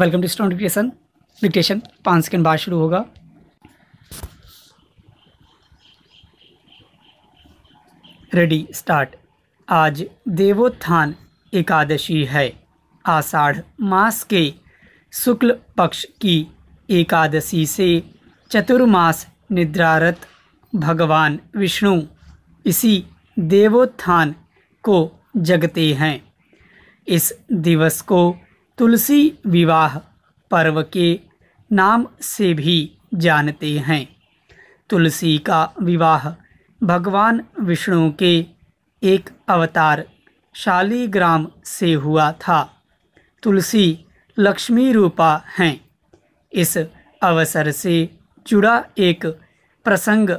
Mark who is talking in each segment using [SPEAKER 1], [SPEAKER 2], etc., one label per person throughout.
[SPEAKER 1] welcome to stone dictation dictation पाँच second बाद शुरू होगा रेडी स्टार्ट आज देवोत्थान एकादशी है आषाढ़ मास के शुक्ल पक्ष की एकादशी से चतुर्मास निद्रारत भगवान विष्णु इसी देवोत्थान को जगते हैं इस दिवस को तुलसी विवाह पर्व के नाम से भी जानते हैं तुलसी का विवाह भगवान विष्णु के एक अवतार शालीग्राम से हुआ था तुलसी लक्ष्मी रूपा हैं इस अवसर से जुड़ा एक प्रसंग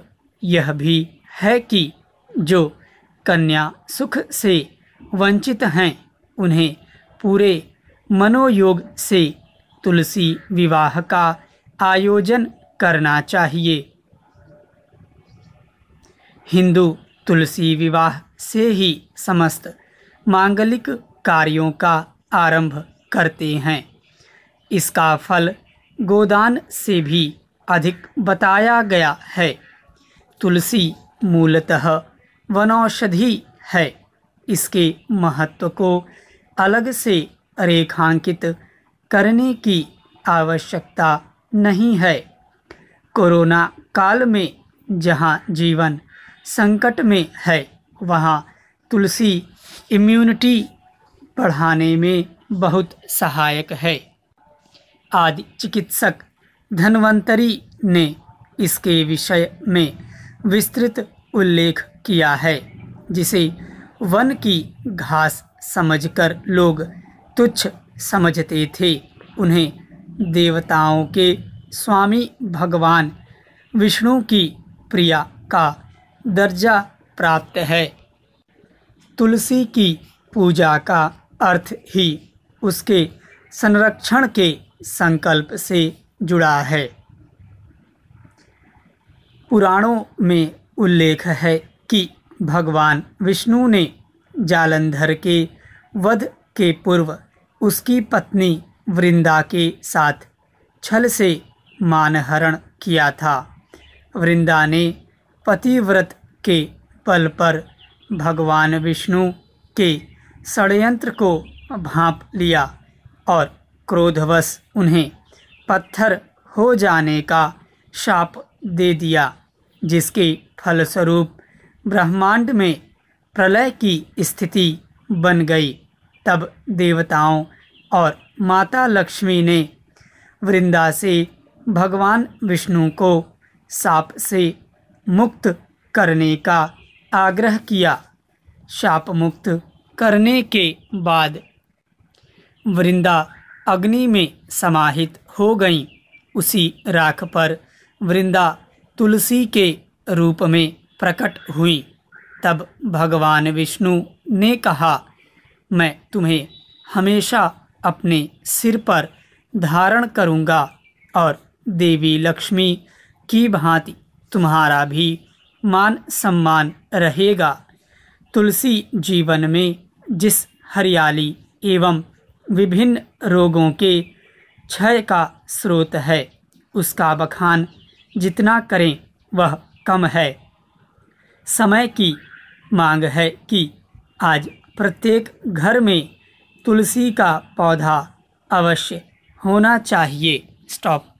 [SPEAKER 1] यह भी है कि जो कन्या सुख से वंचित हैं उन्हें पूरे मनोयोग से तुलसी विवाह का आयोजन करना चाहिए हिंदू तुलसी विवाह से ही समस्त मांगलिक कार्यों का आरंभ करते हैं इसका फल गोदान से भी अधिक बताया गया है तुलसी मूलतः वनौषधि है इसके महत्व को अलग से रेखांकित करने की आवश्यकता नहीं है कोरोना काल में जहां जीवन संकट में है वहां तुलसी इम्यूनिटी बढ़ाने में बहुत सहायक है आदि चिकित्सक धनवंतरी ने इसके विषय में विस्तृत उल्लेख किया है जिसे वन की घास समझकर लोग तुच्छ समझते थे उन्हें देवताओं के स्वामी भगवान विष्णु की प्रिया का दर्जा प्राप्त है तुलसी की पूजा का अर्थ ही उसके संरक्षण के संकल्प से जुड़ा है पुराणों में उल्लेख है कि भगवान विष्णु ने जालंधर के वध के पूर्व उसकी पत्नी वृंदा के साथ छल से मानहरण किया था वृंदा ने पतिव्रत के पल पर भगवान विष्णु के षडयंत्र को भांप लिया और क्रोधवश उन्हें पत्थर हो जाने का शाप दे दिया जिसके फलस्वरूप ब्रह्मांड में प्रलय की स्थिति बन गई तब देवताओं और माता लक्ष्मी ने वृंदा से भगवान विष्णु को साप से मुक्त करने का आग्रह किया शाप मुक्त करने के बाद वृंदा अग्नि में समाहित हो गई उसी राख पर वृंदा तुलसी के रूप में प्रकट हुई तब भगवान विष्णु ने कहा मैं तुम्हें हमेशा अपने सिर पर धारण करूँगा और देवी लक्ष्मी की भांति तुम्हारा भी मान सम्मान रहेगा तुलसी जीवन में जिस हरियाली एवं विभिन्न रोगों के क्षय का स्रोत है उसका बखान जितना करें वह कम है समय की मांग है कि आज प्रत्येक घर में तुलसी का पौधा अवश्य होना चाहिए स्टॉप